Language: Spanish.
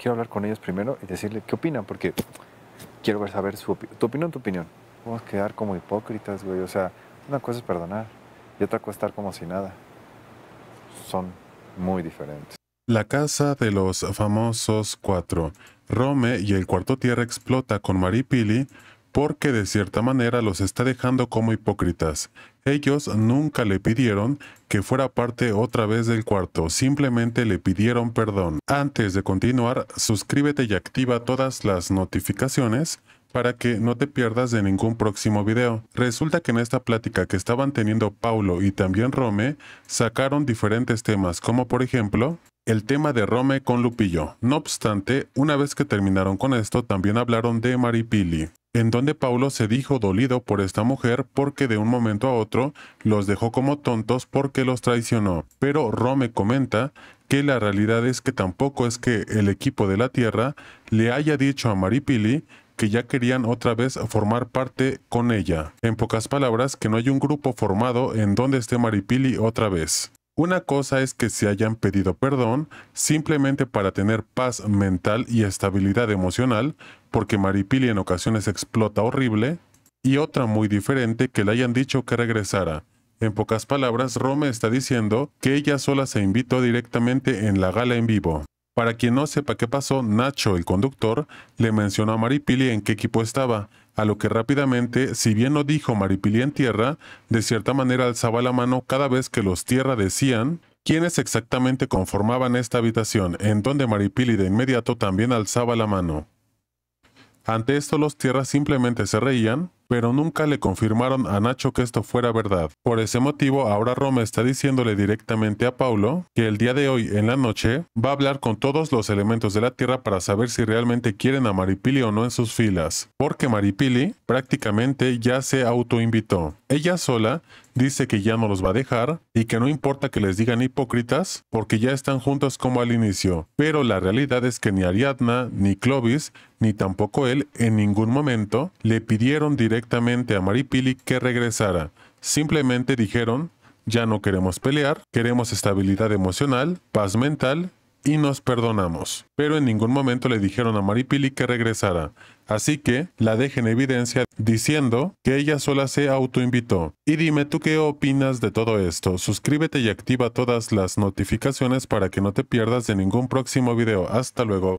quiero hablar con ellos primero y decirle qué opinan, porque quiero saber su tu opinión, tu opinión. Vamos a quedar como hipócritas, güey. O sea, una cosa es perdonar y otra cosa es estar como si nada. Son muy diferentes. La casa de los famosos cuatro. Rome y el cuarto tierra explota con Maripili porque de cierta manera los está dejando como hipócritas. Ellos nunca le pidieron que fuera parte otra vez del cuarto, simplemente le pidieron perdón. Antes de continuar, suscríbete y activa todas las notificaciones para que no te pierdas de ningún próximo video. Resulta que en esta plática que estaban teniendo Paulo y también Rome, sacaron diferentes temas, como por ejemplo, el tema de Rome con Lupillo. No obstante, una vez que terminaron con esto, también hablaron de Maripili en donde Paulo se dijo dolido por esta mujer porque de un momento a otro los dejó como tontos porque los traicionó. Pero Rome comenta que la realidad es que tampoco es que el equipo de la Tierra le haya dicho a Maripili que ya querían otra vez formar parte con ella. En pocas palabras, que no hay un grupo formado en donde esté Maripili otra vez. Una cosa es que se hayan pedido perdón simplemente para tener paz mental y estabilidad emocional, porque Maripili en ocasiones explota horrible, y otra muy diferente que le hayan dicho que regresara. En pocas palabras, Rome está diciendo que ella sola se invitó directamente en la gala en vivo. Para quien no sepa qué pasó, Nacho, el conductor, le mencionó a Maripili en qué equipo estaba, a lo que rápidamente, si bien no dijo Maripili en tierra, de cierta manera alzaba la mano cada vez que los tierra decían quiénes exactamente conformaban esta habitación, en donde Maripili de inmediato también alzaba la mano. Ante esto los tierras simplemente se reían, pero nunca le confirmaron a Nacho que esto fuera verdad. Por ese motivo, ahora Roma está diciéndole directamente a Paulo que el día de hoy, en la noche, va a hablar con todos los elementos de la Tierra para saber si realmente quieren a Maripili o no en sus filas, porque Maripili prácticamente ya se autoinvitó. Ella sola dice que ya no los va a dejar y que no importa que les digan hipócritas porque ya están juntos como al inicio. Pero la realidad es que ni Ariadna, ni Clovis, ni tampoco él en ningún momento le pidieron directamente a Maripili que regresara. Simplemente dijeron, ya no queremos pelear, queremos estabilidad emocional, paz mental y nos perdonamos. Pero en ningún momento le dijeron a Maripili que regresara, así que la dejen en evidencia diciendo que ella sola se autoinvitó. Y dime tú qué opinas de todo esto. Suscríbete y activa todas las notificaciones para que no te pierdas de ningún próximo video. Hasta luego.